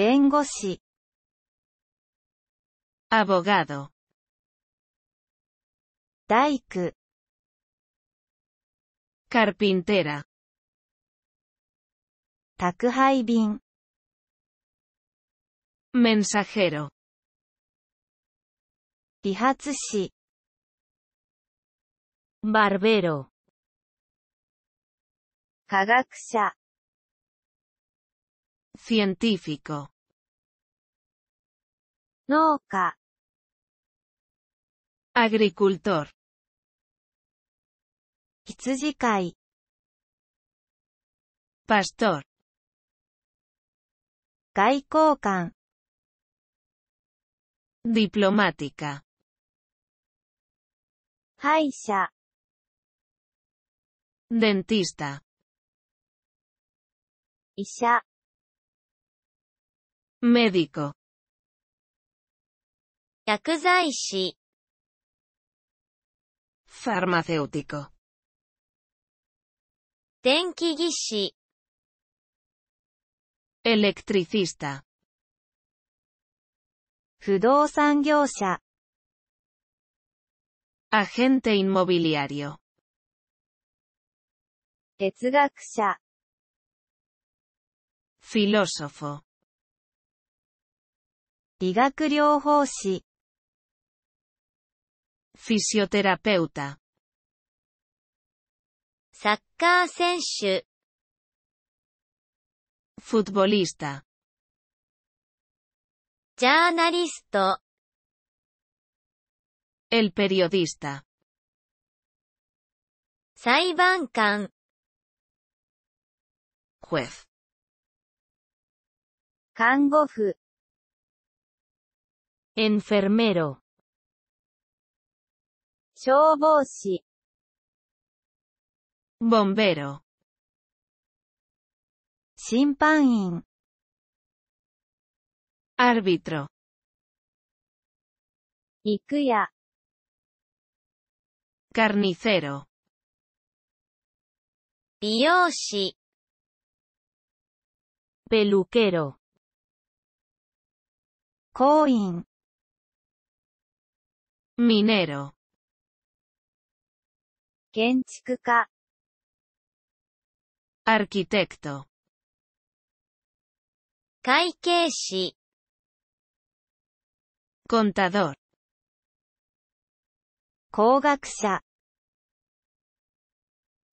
弁護士 abogado 大工 carpintera 宅配便 mensajero 理髪師 barbero 科学者 científico, noca, agricultor, Pastor. Diplomática. Haisha. dentista Isha médico Yakuzaishi. farmacéutico 電気技師 electricista agente inmobiliario filósofo 理学療法士 fisioterapeuta サッカー選手 futbolista ジャーナリスト el periodista 裁判官 juez 看護婦 enfermero Choboshi. bombero árbitro Ikuya. carnicero Yoshi peluquero Coin minero 建築家 arquitecto contador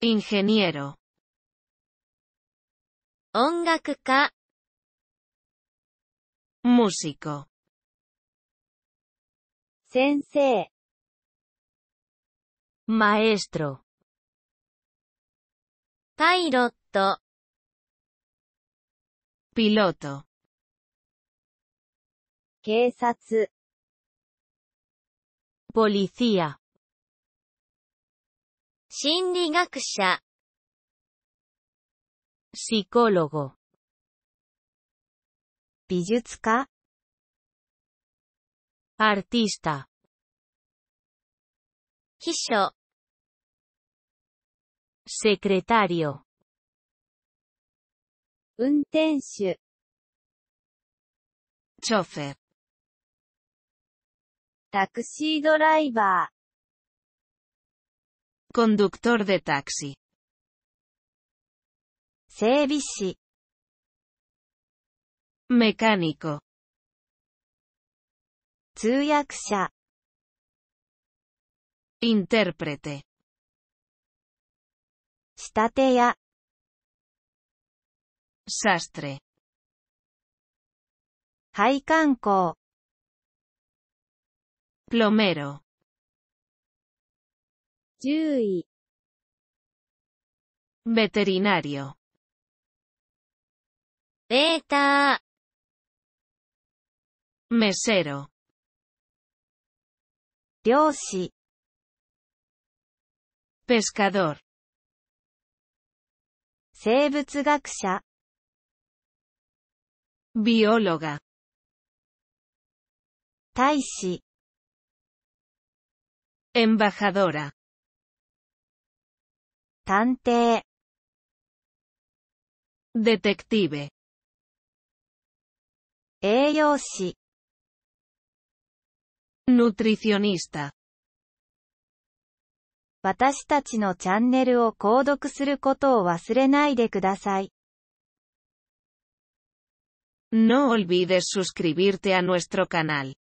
ingeniero músico 先生 maestro パイロット piloto 警察 policía 心理学者 psicólogo 美術家 Artista. Kisho. Secretario. 運転手 Chofer. Taxi driver. Conductor de taxi. Servici. Mecánico. 通訳者 intérprete statea sastre Haikanko. plomero 獣医 veterinario beta, mesero 漁師 pescador 生物学者 bióloga 大使 embajadora 探偵 detective 栄養士 nutricionista No olvides suscribirte a nuestro canal.